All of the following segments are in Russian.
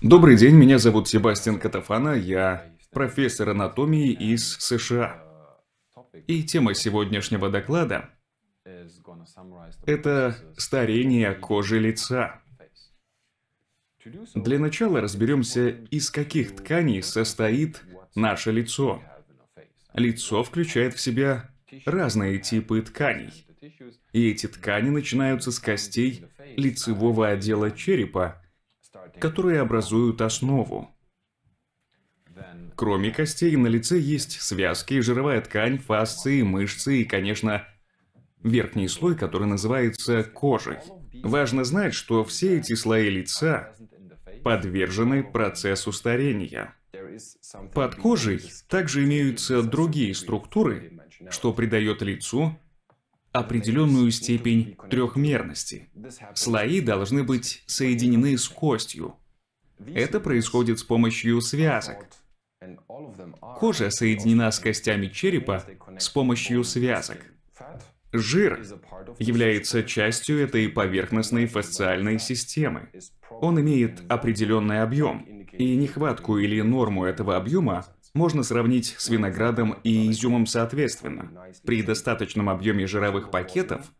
Добрый день, меня зовут Себастьян Катафана, я профессор анатомии из США. И тема сегодняшнего доклада – это старение кожи лица. Для начала разберемся, из каких тканей состоит наше лицо. Лицо включает в себя разные типы тканей. И эти ткани начинаются с костей лицевого отдела черепа которые образуют основу. Кроме костей, на лице есть связки, жировая ткань, фасции, мышцы и, конечно, верхний слой, который называется кожей. Важно знать, что все эти слои лица подвержены процессу старения. Под кожей также имеются другие структуры, что придает лицу определенную степень трехмерности. Слои должны быть соединены с костью. Это происходит с помощью связок. Кожа соединена с костями черепа с помощью связок. Жир является частью этой поверхностной фасциальной системы. Он имеет определенный объем, и нехватку или норму этого объема можно сравнить с виноградом и изюмом соответственно. При достаточном объеме жировых пакетов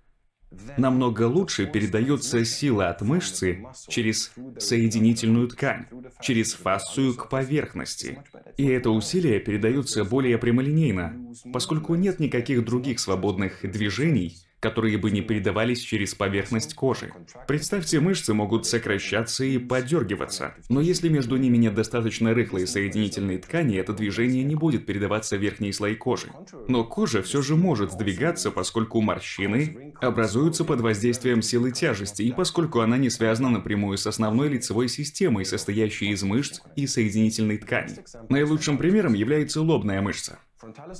намного лучше передается сила от мышцы через соединительную ткань, через фасцию к поверхности. И это усилие передается более прямолинейно, поскольку нет никаких других свободных движений, которые бы не передавались через поверхность кожи. Представьте, мышцы могут сокращаться и подергиваться, но если между ними нет достаточно рыхлой соединительной ткани, это движение не будет передаваться в верхний слой кожи. Но кожа все же может сдвигаться, поскольку морщины образуются под воздействием силы тяжести и поскольку она не связана напрямую с основной лицевой системой, состоящей из мышц и соединительной ткани. Наилучшим примером является лобная мышца.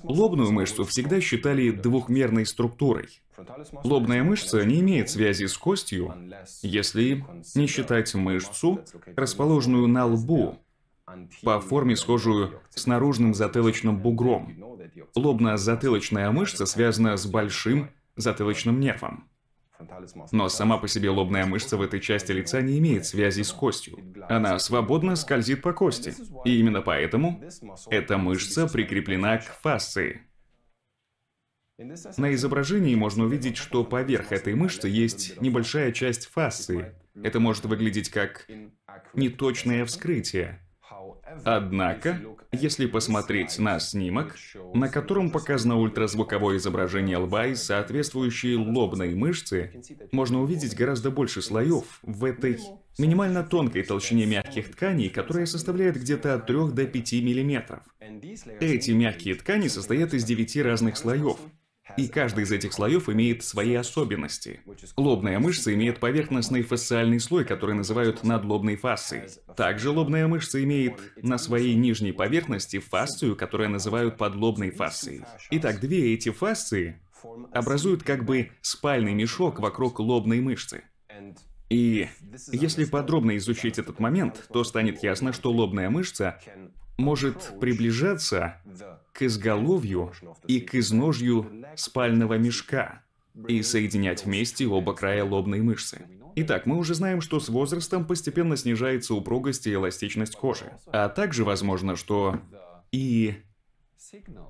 Лобную мышцу всегда считали двухмерной структурой. Лобная мышца не имеет связи с костью, если не считать мышцу, расположенную на лбу, по форме схожую с наружным затылочным бугром. Лобно-затылочная мышца связана с большим затылочным нервом. Но сама по себе лобная мышца в этой части лица не имеет связи с костью. Она свободно скользит по кости. И именно поэтому эта мышца прикреплена к фасции. На изображении можно увидеть, что поверх этой мышцы есть небольшая часть фасции. Это может выглядеть как неточное вскрытие. Однако, если посмотреть на снимок, на котором показано ультразвуковое изображение лба и соответствующие лобные мышцы, можно увидеть гораздо больше слоев в этой минимально тонкой толщине мягких тканей, которая составляет где-то от 3 до 5 миллиметров. Эти мягкие ткани состоят из 9 разных слоев, и каждый из этих слоев имеет свои особенности. Лобная мышца имеет поверхностный фасциальный слой, который называют надлобной фасцией. Также лобная мышца имеет на своей нижней поверхности фасцию, которую называют подлобной фасцией. Итак, две эти фасции образуют как бы спальный мешок вокруг лобной мышцы. И если подробно изучить этот момент, то станет ясно, что лобная мышца может приближаться к изголовью и к изножью спального мешка и соединять вместе оба края лобной мышцы. Итак, мы уже знаем, что с возрастом постепенно снижается упругость и эластичность кожи. А также возможно, что и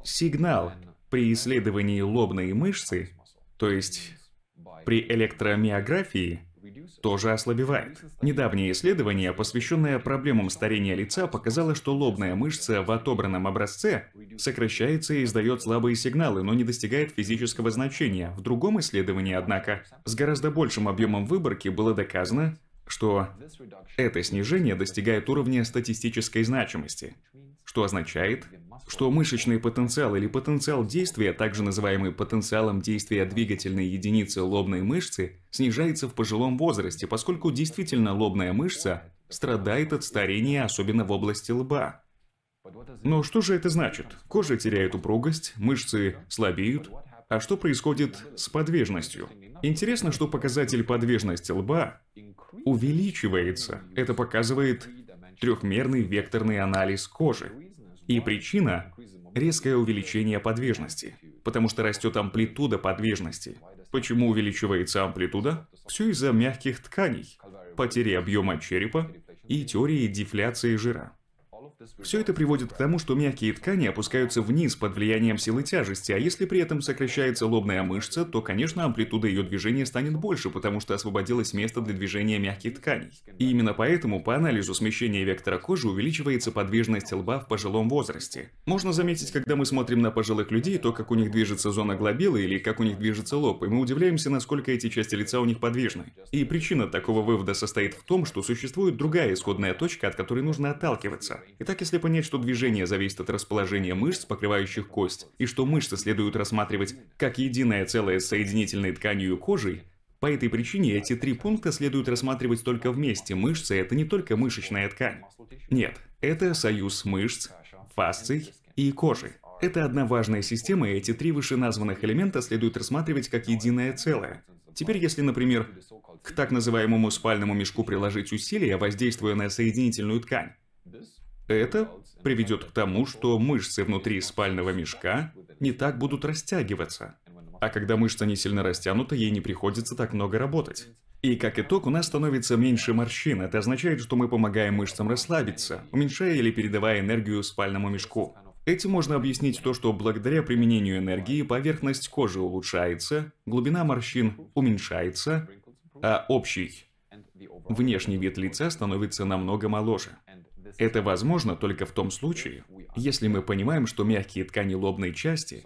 сигнал при исследовании лобной мышцы, то есть при электромиографии, тоже ослабевает. Недавнее исследование, посвященное проблемам старения лица, показало, что лобная мышца в отобранном образце сокращается и издает слабые сигналы, но не достигает физического значения. В другом исследовании, однако, с гораздо большим объемом выборки было доказано, что это снижение достигает уровня статистической значимости что означает, что мышечный потенциал или потенциал действия, также называемый потенциалом действия двигательной единицы лобной мышцы, снижается в пожилом возрасте, поскольку действительно лобная мышца страдает от старения, особенно в области лба. Но что же это значит? Кожа теряет упругость, мышцы слабеют. А что происходит с подвижностью? Интересно, что показатель подвижности лба увеличивается. Это показывает трехмерный векторный анализ кожи. И причина – резкое увеличение подвижности, потому что растет амплитуда подвижности. Почему увеличивается амплитуда? Все из-за мягких тканей, потери объема черепа и теории дефляции жира. Все это приводит к тому, что мягкие ткани опускаются вниз под влиянием силы тяжести, а если при этом сокращается лобная мышца, то, конечно, амплитуда ее движения станет больше, потому что освободилось место для движения мягких тканей. И именно поэтому по анализу смещения вектора кожи увеличивается подвижность лба в пожилом возрасте. Можно заметить, когда мы смотрим на пожилых людей, то, как у них движется зона глобила или как у них движется лоб, и мы удивляемся, насколько эти части лица у них подвижны. И причина такого вывода состоит в том, что существует другая исходная точка, от которой нужно отталкиваться. Итак, если понять, что движение зависит от расположения мышц, покрывающих кость, и что мышцы следует рассматривать как единое целое с соединительной тканью и кожей, по этой причине эти три пункта следует рассматривать только вместе. Мышцы – это не только мышечная ткань. Нет, это союз мышц, фасций и кожи. Это одна важная система, и эти три вышеназванных элемента следует рассматривать как единое целое. Теперь, если, например, к так называемому спальному мешку приложить усилия, воздействуя на соединительную ткань, это приведет к тому, что мышцы внутри спального мешка не так будут растягиваться. А когда мышца не сильно растянута, ей не приходится так много работать. И как итог, у нас становится меньше морщин. Это означает, что мы помогаем мышцам расслабиться, уменьшая или передавая энергию спальному мешку. Этим можно объяснить то, что благодаря применению энергии поверхность кожи улучшается, глубина морщин уменьшается, а общий внешний вид лица становится намного моложе. Это возможно только в том случае, если мы понимаем, что мягкие ткани лобной части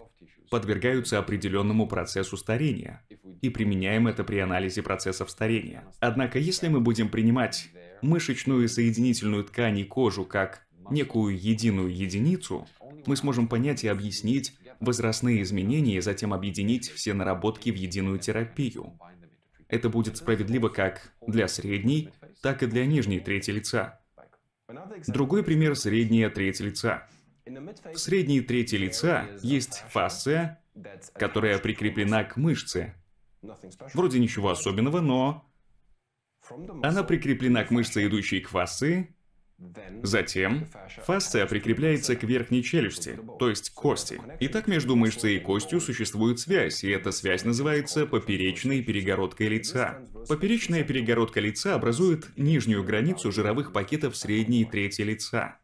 подвергаются определенному процессу старения и применяем это при анализе процессов старения. Однако, если мы будем принимать мышечную и соединительную ткань и кожу как некую единую единицу, мы сможем понять и объяснить возрастные изменения и затем объединить все наработки в единую терапию. Это будет справедливо как для средней, так и для нижней трети лица. Другой пример – средняя треть лица. В средней трети лица есть фасция, которая прикреплена к мышце. Вроде ничего особенного, но она прикреплена к мышце, идущей к фасции, Затем фасция прикрепляется к верхней челюсти, то есть кости. Итак, между мышцей и костью существует связь, и эта связь называется поперечной перегородкой лица. Поперечная перегородка лица образует нижнюю границу жировых пакетов средней трети лица.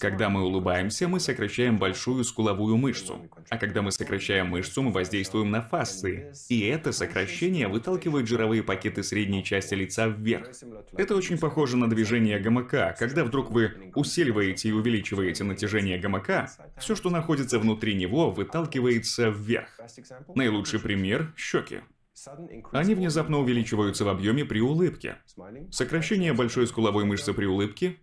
Когда мы улыбаемся, мы сокращаем большую скуловую мышцу. А когда мы сокращаем мышцу, мы воздействуем на фасции. И это сокращение выталкивает жировые пакеты средней части лица вверх. Это очень похоже на движение гамака. Когда вдруг вы усиливаете и увеличиваете натяжение гамака, все, что находится внутри него, выталкивается вверх. Наилучший пример — щеки. Они внезапно увеличиваются в объеме при улыбке. Сокращение большой скуловой мышцы при улыбке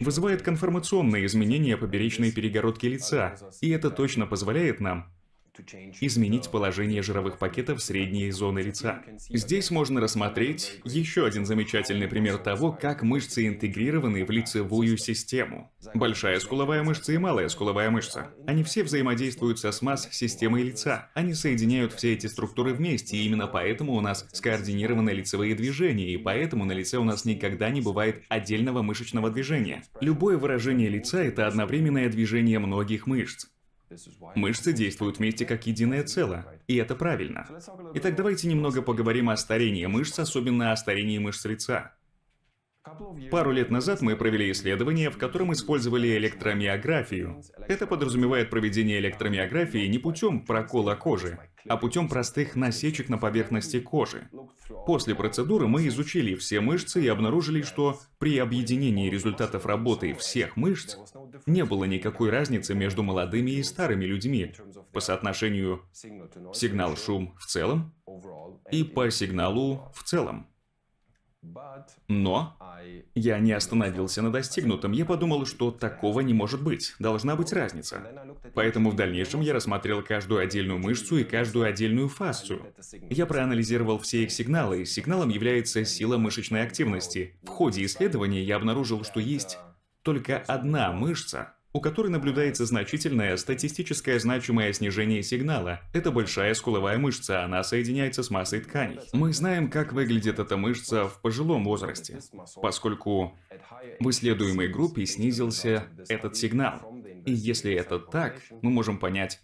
вызывает конформационные изменения поперечной перегородки лица, и это точно позволяет нам изменить положение жировых пакетов средней зоны лица. Здесь можно рассмотреть еще один замечательный пример того, как мышцы интегрированы в лицевую систему. Большая скуловая мышца и малая скуловая мышца. Они все взаимодействуют со смаз системой лица. Они соединяют все эти структуры вместе, и именно поэтому у нас скоординированы лицевые движения, и поэтому на лице у нас никогда не бывает отдельного мышечного движения. Любое выражение лица — это одновременное движение многих мышц. Мышцы действуют вместе как единое целое, и это правильно. Итак, давайте немного поговорим о старении мышц, особенно о старении мышц лица. Пару лет назад мы провели исследование, в котором использовали электромиографию. Это подразумевает проведение электромиографии не путем прокола кожи, а путем простых насечек на поверхности кожи. После процедуры мы изучили все мышцы и обнаружили, что при объединении результатов работы всех мышц не было никакой разницы между молодыми и старыми людьми по соотношению сигнал-шум в целом и по сигналу в целом. Но я не остановился на достигнутом. Я подумал, что такого не может быть. Должна быть разница. Поэтому в дальнейшем я рассмотрел каждую отдельную мышцу и каждую отдельную фасцию. Я проанализировал все их сигналы. Сигналом является сила мышечной активности. В ходе исследования я обнаружил, что есть только одна мышца, у которой наблюдается значительное статистическое значимое снижение сигнала. Это большая скуловая мышца, она соединяется с массой тканей. Мы знаем, как выглядит эта мышца в пожилом возрасте, поскольку в исследуемой группе снизился этот сигнал. И если это так, мы можем понять,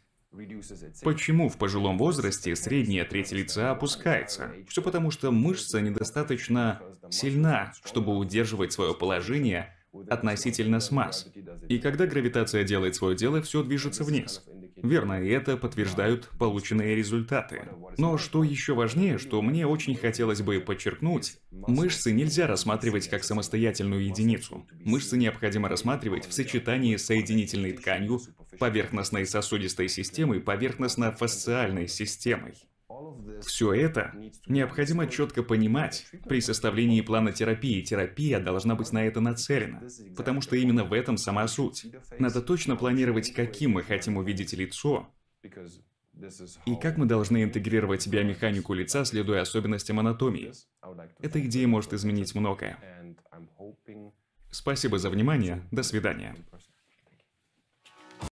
Почему в пожилом возрасте средняя треть лица опускается? Все потому, что мышца недостаточно сильна, чтобы удерживать свое положение относительно с масс. И когда гравитация делает свое дело, все движется вниз. Верно, и это подтверждают полученные результаты. Но что еще важнее, что мне очень хотелось бы подчеркнуть, мышцы нельзя рассматривать как самостоятельную единицу. Мышцы необходимо рассматривать в сочетании с соединительной тканью, поверхностной сосудистой системой, поверхностно-фасциальной системой. Все это необходимо четко понимать при составлении плана терапии. Терапия должна быть на это нацелена, потому что именно в этом сама суть. Надо точно планировать, каким мы хотим увидеть лицо, и как мы должны интегрировать себя механику лица, следуя особенностям анатомии. Эта идея может изменить многое. Спасибо за внимание. До свидания.